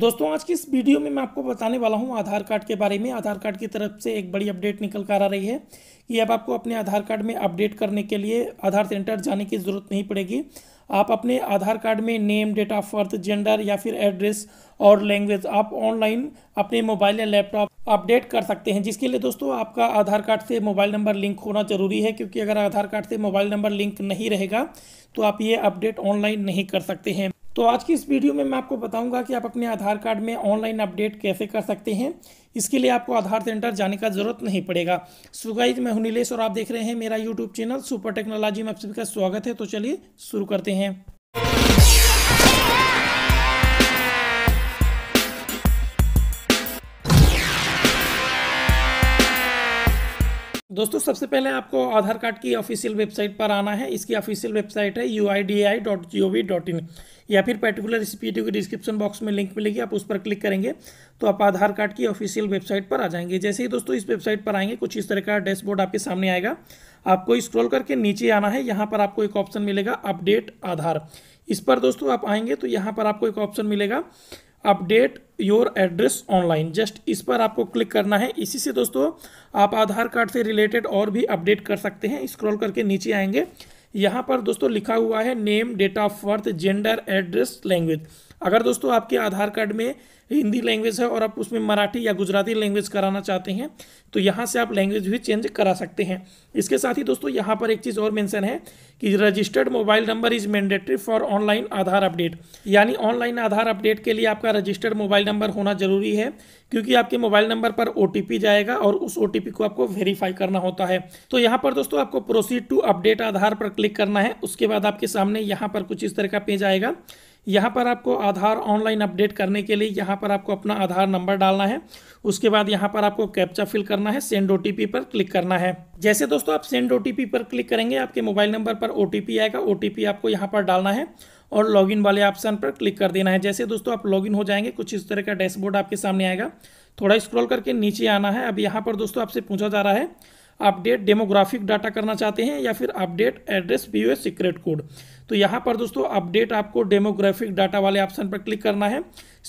दोस्तों आज की इस वीडियो में मैं आपको बताने वाला हूं आधार कार्ड के बारे में आधार कार्ड की तरफ से एक बड़ी अपडेट निकल कर आ रही है कि अब आपको अपने आधार कार्ड में अपडेट करने के लिए आधार सेंटर जाने की ज़रूरत नहीं पड़ेगी आप अपने आधार कार्ड में name date of birth gender या फिर एड्रेस और लैंग्वेज आप ऑनलाइन अपने मोबाइल या लैपटॉप अपडेट कर सकते हैं जिसके लिए दोस्तों आपका आधार कार्ड से मोबाइल नंबर लिंक होना ज़रूरी है क्योंकि अगर आधार कार्ड से मोबाइल नंबर लिंक नहीं रहेगा तो आप ये अपडेट ऑनलाइन नहीं कर सकते हैं तो आज की इस वीडियो में मैं आपको बताऊंगा कि आप अपने आधार कार्ड में ऑनलाइन अपडेट कैसे कर सकते हैं इसके लिए आपको आधार सेंटर जाने का जरूरत नहीं पड़ेगा सुगाइज मैं हूं नीलेश और आप देख रहे हैं मेरा यूट्यूब चैनल सुपर टेक्नोलॉजी में आप सभी का स्वागत है तो चलिए शुरू करते हैं दोस्तों सबसे पहले आपको आधार कार्ड की ऑफिशियल वेबसाइट पर आना है इसकी ऑफिशियल वेबसाइट है you I D I dot G O V dot in या फिर पर्टिकुलर इस वीडियो के डिस्क्रिप्शन बॉक्स में लिंक मिलेगी आप उस पर क्लिक करेंगे तो आप आधार कार्ड की ऑफिशियल वेबसाइट पर आ जाएंगे जैसे ही दोस्तों इस वेबसाइट पर आएंगे कुछ इस तरह का डैशबोर्ड आपके सामने आएगा आपको स्क्रॉल करके नीचे आना है यहाँ पर आपको एक ऑप्शन मिलेगा अपडेट आधार इस पर दोस्तों आप आएंगे तो यहाँ पर आपको एक ऑप्शन मिलेगा update your address online just इस पर आपको क्लिक करना है इसी से दोस्तों आप आधार कार्ड से रिलेटेड और भी अपडेट कर सकते हैं स्क्रॉल करके नीचे आएंगे यहाँ पर दोस्तों लिखा हुआ है name date of birth gender address language अगर दोस्तों आपके आधार कार्ड में हिंदी लैंग्वेज है और आप उसमें मराठी या गुजराती लैंग्वेज कराना चाहते हैं तो यहाँ से आप लैंग्वेज भी चेंज करा सकते हैं इसके साथ ही दोस्तों यहाँ पर एक चीज़ और मेंशन है कि registered mobile number is mandatory for online Aadhaar update यानी ऑनलाइन आधार अपडेट के लिए आपका रजिस्टर्ड मोबाइल नंबर होना जरूरी है क्योंकि आपके मोबाइल नंबर पर ओ जाएगा और उस ओ को आपको वेरीफाई करना होता है तो यहाँ पर दोस्तों आपको प्रोसीड टू अपडेट आधार पर क्लिक करना है उसके बाद आपके सामने यहाँ पर कुछ इस तरह का पेज आएगा यहाँ पर आपको आधार ऑनलाइन अपडेट करने के लिए यहाँ पर आपको अपना आधार नंबर डालना है उसके बाद यहाँ पर आपको कैप्चा फिल करना है सेंड ओटीपी पर क्लिक करना है जैसे दोस्तों आप सेंड ओटीपी पर क्लिक करेंगे आपके मोबाइल नंबर पर ओटीपी आएगा ओटीपी आपको यहाँ पर डालना है और लॉगिन वाले ऑप्शन पर क्लिक कर देना है जैसे दोस्तों आप लॉगिन हो जाएंगे कुछ इस तरह का डैशबोर्ड आपके सामने आएगा थोड़ा स्क्रॉल करके नीचे आना है अब यहाँ पर दोस्तों आपसे पूछा जा रहा है अपडेट डेमोग्राफिक डाटा करना चाहते हैं या फिर update address by secret code तो यहाँ पर दोस्तों अपडेट आपको डेमोग्राफिक डाटा वाले ऑप्शन पर क्लिक करना है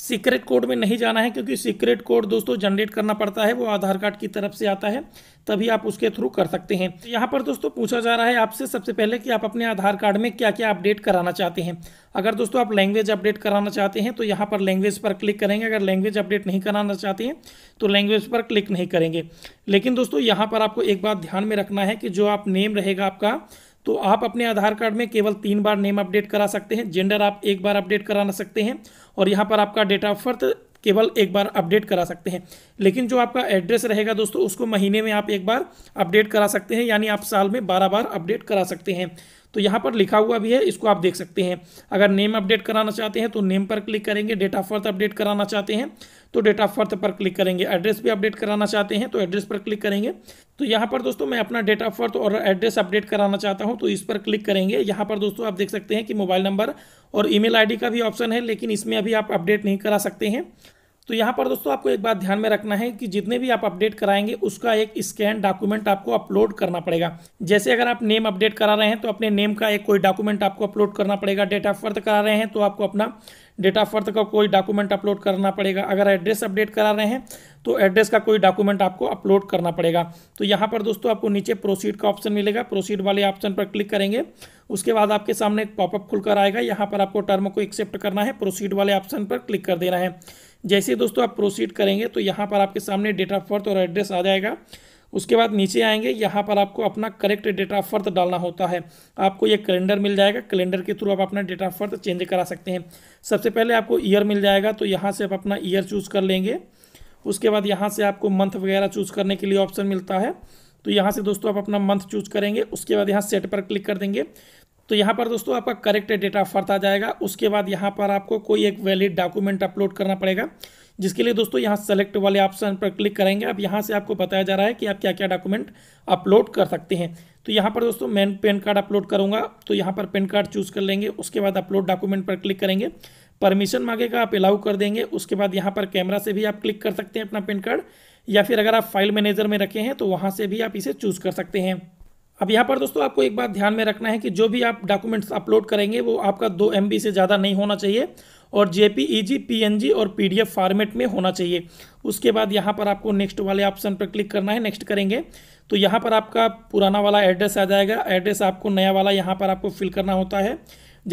सीक्रेट कोड में नहीं जाना है क्योंकि सीक्रेट कोड दोस्तों जनरेट करना पड़ता है वो आधार कार्ड की तरफ से आता है तभी आप उसके थ्रू कर सकते हैं तो यहाँ पर दोस्तों पूछा जा रहा है आपसे सबसे पहले कि आप अपने आधार कार्ड में क्या क्या अपडेट कराना चाहते हैं अगर दोस्तों आप लैंग्वेज अपडेट कराना चाहते हैं तो यहाँ पर लैंग्वेज पर क्लिक करेंगे अगर लैंग्वेज अपडेट नहीं कराना चाहते हैं तो लैंग्वेज पर क्लिक नहीं करेंगे लेकिन दोस्तों यहाँ पर आपको एक बात ध्यान में रखना है कि जो आप नेम रहेगा आपका तो आप अपने आधार कार्ड में केवल तीन बार नेम अपडेट करा सकते हैं जेंडर आप एक बार अपडेट करा सकते हैं और यहाँ पर आपका डेट ऑफ बर्थ केवल एक बार अपडेट करा सकते हैं लेकिन जो आपका एड्रेस रहेगा दोस्तों उसको महीने में आप एक बार अपडेट करा सकते हैं यानी आप साल में बारह बार अपडेट करा सकते हैं तो यहाँ पर लिखा हुआ भी है इसको आप देख सकते हैं अगर नेम अपडेट कराना चाहते हैं तो नेम पर क्लिक करेंगे डेट ऑफ बर्थ अपडेट कराना चाहते हैं तो डेट ऑफ बर्थ पर क्लिक करेंगे एड्रेस भी अपडेट कराना चाहते हैं तो एड्रेस पर क्लिक करेंगे तो यहाँ पर दोस्तों मैं अपना डेट ऑफ बर्थ और एड्रेस अपडेट कराना चाहता हूँ तो इस पर क्लिक करेंगे यहाँ पर दोस्तों आप देख सकते हैं कि मोबाइल नंबर और ईमेल आईडी का भी ऑप्शन है लेकिन इसमें अभी आप अपडेट नहीं करा सकते हैं तो यहाँ पर दोस्तों आपको एक बात ध्यान में रखना है कि जितने भी आप अपडेट कराएंगे उसका एक स्कैन डॉक्यूमेंट आपको अपलोड करना पड़ेगा जैसे अगर आप नेम अपडेट करा रहे हैं तो अपने नेम का एक कोई डॉक्यूमेंट आपको अपलोड करना पड़ेगा डेट ऑफ बर्थ करा रहे हैं तो आपको अपना डेट ऑफ बर्थ का कोई डॉक्यूमेंट अपलोड करना पड़ेगा अगर एड्रेस अपडेट करा रहे हैं तो एड्रेस का कोई डॉक्यूमेंट आपको अपलोड करना पड़ेगा तो यहाँ पर दोस्तों आपको नीचे प्रोसीड का ऑप्शन मिलेगा प्रोसीड वाले ऑप्शन पर क्लिक करेंगे उसके बाद आपके सामने एक पॉपअप खुलकर आएगा यहाँ पर आपको टर्म को एक्सेप्ट करना है प्रोसीड वाले ऑप्शन पर क्लिक कर देना है जैसे ही दोस्तों आप प्रोसीड करेंगे तो यहाँ पर आपके सामने डेट ऑफ बर्थ और एड्रेस आ जाएगा उसके बाद नीचे आएंगे यहाँ पर आपको अपना करेक्ट डेट ऑफ बर्थ डालना होता है आपको ये कैलेंडर मिल जाएगा कैलेंडर के थ्रू आप अपना डेट ऑफ बर्थ चेंज करा सकते हैं सबसे पहले आपको ईयर मिल जाएगा तो यहाँ से आप अपना ईयर चूज़ कर लेंगे उसके बाद यहाँ से आपको मंथ वगैरह चूज़ करने के लिए ऑप्शन मिलता है तो यहाँ से दोस्तों आप अपना मंथ चूज करेंगे उसके बाद यहाँ सेट पर क्लिक कर देंगे तो यहाँ पर दोस्तों आपका करेक्ट डेट ऑफ बर्थ आ जाएगा उसके बाद यहाँ पर आपको कोई एक वैलिड डॉक्यूमेंट अपलोड करना पड़ेगा जिसके लिए दोस्तों यहाँ सेलेक्ट वाले ऑप्शन पर क्लिक करेंगे अब यहाँ से आपको बताया जा रहा है कि आप क्या क्या डॉक्यूमेंट अपलोड कर सकते हैं तो यहाँ पर दोस्तों मैं पेन कार्ड अपलोड करूँगा तो यहाँ पर पेन कार्ड चूज़ कर लेंगे उसके बाद अपलोड डॉक्यूमेंट पर क्लिक करेंगे परमिशन मांगेगा आप अलाउ कर देंगे उसके बाद यहाँ पर कैमरा से भी आप क्लिक कर सकते हैं अपना पेन कार्ड या फिर अगर आप फाइल मैनेजर में रखे हैं तो वहाँ से भी आप इसे चूज़ कर सकते हैं अब यहाँ पर दोस्तों आपको एक बात ध्यान में रखना है कि जो भी आप डॉक्यूमेंट्स अपलोड करेंगे वो आपका दो एम से ज़्यादा नहीं होना चाहिए और जे एन जी और पी एफ फॉर्मेट में होना चाहिए उसके बाद यहाँ पर आपको नेक्स्ट वाले ऑप्शन पर क्लिक करना है नेक्स्ट करेंगे तो यहाँ पर आपका पुराना वाला एड्रेस आ जाएगा एड्रेस आपको नया वाला यहाँ पर आपको फिल करना होता है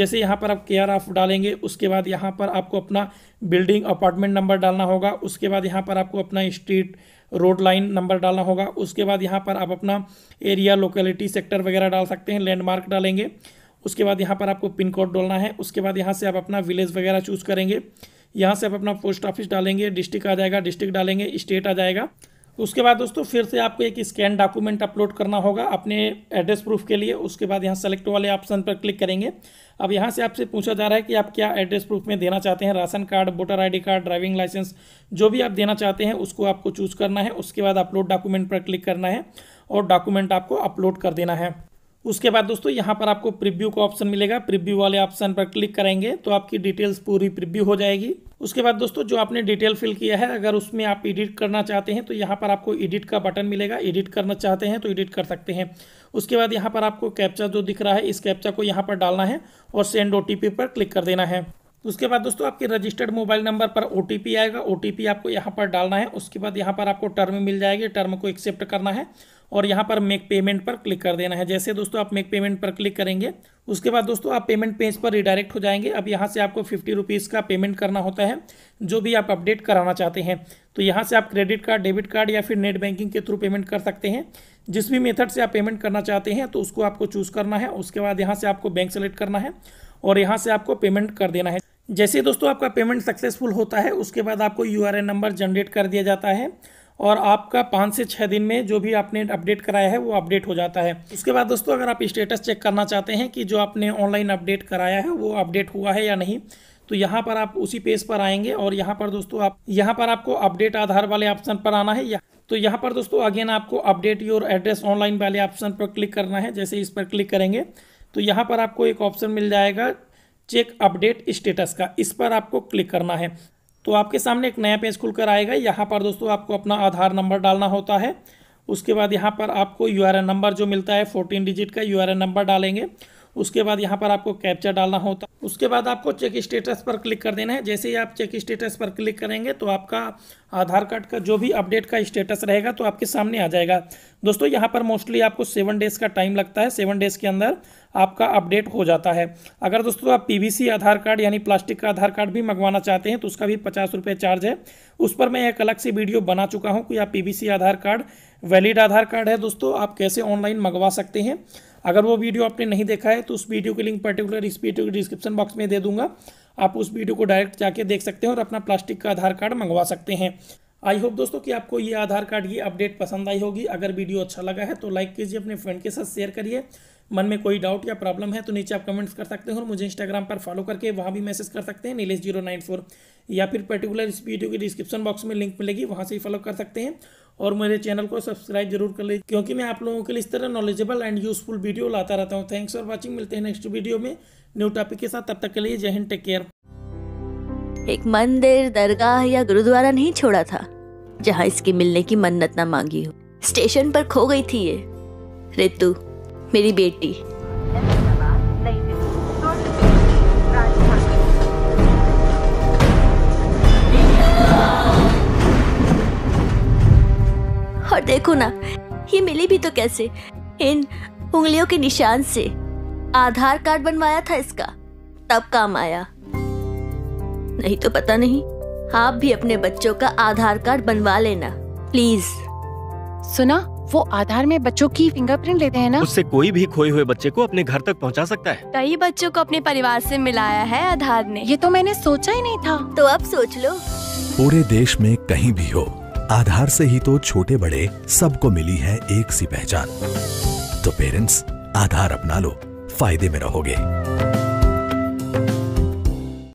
जैसे यहाँ पर आप आर ऑफ डालेंगे उसके बाद यहाँ पर आपको अपना बिल्डिंग अपार्टमेंट नंबर डालना होगा उसके बाद यहाँ पर आपको अपना स्ट्रीट रोड लाइन नंबर डालना होगा उसके बाद यहाँ पर आप अपना एरिया लोकेलिटी सेक्टर वगैरह डाल सकते हैं लैंडमार्क डालेंगे उसके बाद यहाँ पर आपको पिन कोड डालना है उसके बाद यहाँ से आप अपना विलेज वगैरह चूज़ करेंगे यहाँ से आप अपना पोस्ट ऑफिस डालेंगे डिस्ट्रिक्ट आ जाएगा डिस्ट्रिक्ट डालेंगे स्टेट आ जाएगा उसके बाद दोस्तों फिर से आपको एक स्कैन डॉक्यूमेंट अपलोड करना होगा अपने एड्रेस प्रूफ के लिए उसके बाद यहाँ सेलेक्ट वाले ऑप्शन पर क्लिक करेंगे अब यहाँ से आपसे पूछा जा रहा है कि आप क्या एड्रेस प्रूफ में देना चाहते हैं ration card voter ID card driving licence जो भी आप देना चाहते हैं उसको आपको चूज करना है उसके बाद अपलोड डॉक्यूमेंट पर क्लिक करना है और डॉक्यूमेंट आपको अपलोड कर देना है उसके बाद दोस्तों यहाँ पर आपको प्रिव्यू का ऑप्शन मिलेगा प्रिव्यू वाले ऑप्शन पर क्लिक करेंगे तो आपकी डिटेल्स पूरी प्रिव्यू हो जाएगी उसके बाद दोस्तों जो आपने डिटेल फिल किया है अगर उसमें आप एडिट करना चाहते हैं तो यहाँ पर आपको एडिट का बटन मिलेगा एडिट करना चाहते हैं तो एडिट कर सकते हैं उसके बाद यहाँ पर आपको कैप्चा जो दिख रहा है इस कैप्चा को यहाँ पर डालना है और सेंड ओ पर क्लिक कर देना है उसके बाद दोस्तों आपके रजिस्टर्ड मोबाइल नंबर पर ओ आएगा ओ आपको यहाँ पर डालना है उसके बाद यहाँ पर आपको टर्म मिल जाएगी टर्म को एक्सेप्ट करना है और यहाँ पर मेक पेमेंट पर क्लिक कर देना है जैसे दोस्तों आप मेक पेमेंट पर क्लिक करेंगे उसके बाद दोस्तों आप पेमेंट पेज पर रिडायरेक्ट हो जाएंगे अब यहाँ से आपको फिफ्टी रुपीज़ का पेमेंट करना होता है जो भी आप अपडेट कराना चाहते हैं तो यहाँ से आप क्रेडिट कार्ड डेबिट कार्ड या फिर नेट बैंकिंग के थ्रू पेमेंट कर सकते हैं जिस भी मेथड से आप पेमेंट करना चाहते हैं तो उसको आपको चूज़ करना है उसके बाद यहाँ से आपको बैंक सेलेक्ट करना है और यहाँ से आपको पेमेंट कर देना है जैसे दोस्तों आपका पेमेंट सक्सेसफुल होता है उसके बाद आपको यू नंबर जनरेट कर दिया जाता है और आपका पाँच से छः दिन में जो भी आपने अपडेट कराया है वो अपडेट हो जाता है उसके बाद दोस्तों अगर आप स्टेटस चेक करना चाहते हैं कि जो आपने ऑनलाइन अपडेट कराया है वो अपडेट हुआ है या नहीं तो यहाँ पर आप उसी पेज पर आएंगे और यहाँ पर दोस्तों आप यहाँ पर आपको अपडेट आधार वाले ऑप्शन पर आना है या तो यहाँ पर दोस्तों अगेन आपको अपडेट योर एड्रेस ऑनलाइन वाले ऑप्शन पर क्लिक करना है जैसे इस पर क्लिक करेंगे तो यहाँ पर आपको एक ऑप्शन मिल जाएगा चेक अपडेट स्टेटस का इस पर आपको क्लिक करना है तो आपके सामने एक नया पेज खुलकर आएगा यहाँ पर दोस्तों आपको अपना आधार नंबर डालना होता है उसके बाद यहाँ पर आपको यू नंबर जो मिलता है फोर्टीन डिजिट का यू नंबर डालेंगे उसके बाद यहाँ पर आपको कैप्चर डालना होता तो- उसके बाद आपको चेक स्टेटस पर क्लिक कर देना है जैसे ही आप चेक स्टेटस पर क्लिक करेंगे तो आपका आधार कार्ड का जो भी अपडेट का स्टेटस रहेगा तो आपके सामने आ जाएगा दोस्तों यहाँ पर मोस्टली आपको सेवन डेज़ का टाइम लगता है सेवन डेज़ के अंदर आपका अपडेट हो जाता है अगर दोस्तों आप पी आधार कार्ड यानी प्लास्टिक का आधार कार्ड भी मंगवाना चाहते हैं तो उसका भी पचास रुपये चार्ज है उस पर मैं एक अलग से वीडियो बना चुका हूँ कि आप P Aadhaar card valid Aadhaar card है दोस्तों आप कैसे ऑनलाइन मंगवा सकते हैं अगर वो वीडियो आपने नहीं देखा है तो उस वीडियो की लिंक पर्टिकुलर इस वीडियो के डिस्क्रिप्शन बॉक्स में दे दूंगा आप उस वीडियो को डायरेक्ट जाके देख सकते हैं और अपना प्लास्टिक का आधार कार्ड मंगवा सकते हैं आई होप दोस्तों कि आपको ये आधार कार्ड की अपडेट पसंद आई होगी अगर वीडियो अच्छा लगा है तो लाइक कीजिए अपने फ्रेंड के साथ शेयर करिए मन में कोई डाउट या प्रॉब्लम है तो नीचे आप कमेंट्स कर सकते हैं और मुझे इंस्टाग्राम पर फॉलो करके वहाँ भी मैसेज कर सकते हैं नीलेश जीरो नाइन फोर या फिर पर्टिकुलर इस वीडियो के डिस्क्रिप्शन बॉक्स में लिंक मिलेगी वहाँ से ही फॉलो कर सकते हैं और मेरे चैनल को सब्सक्राइब जरूर कर लीजिए क्योंकि मैं आप लोगों के लिए इस तरह नॉलेजेबल एंड यूजफुल वीडियो लाता रहता हूँ थैंक्स फॉर वॉचिंग मिलते हैं नेक्स्ट वीडियो में न्यू टॉपिक के साथ तब तक के लिए जय हिंद टेक केयर एक मंदिर दरगाह या गुरुद्वारा नहीं छोड़ा था जहाँ इसकी मिलने की मन्नत ना मांगी हो स्टेशन पर खो गई थी ये रितु मेरी बेटी और देखो ना ये मिली भी तो कैसे इन उंगलियों के निशान से आधार कार्ड बनवाया था इसका तब काम आया नहीं तो पता नहीं आप भी अपने बच्चों का आधार कार्ड बनवा लेना प्लीज सुना वो आधार में बच्चों की फिंगरप्रिंट लेते हैं ना उससे कोई भी खोए हुए बच्चे को अपने घर तक पहुंचा सकता है कई बच्चों को अपने परिवार से मिलाया है आधार ने ये तो मैंने सोचा ही नहीं था तो अब सोच लो पूरे देश में कहीं भी हो आधार से ही तो छोटे बड़े सबको मिली है एक सी पहचान तो पेरेंट्स आधार अपना लो फायदे में रहोगे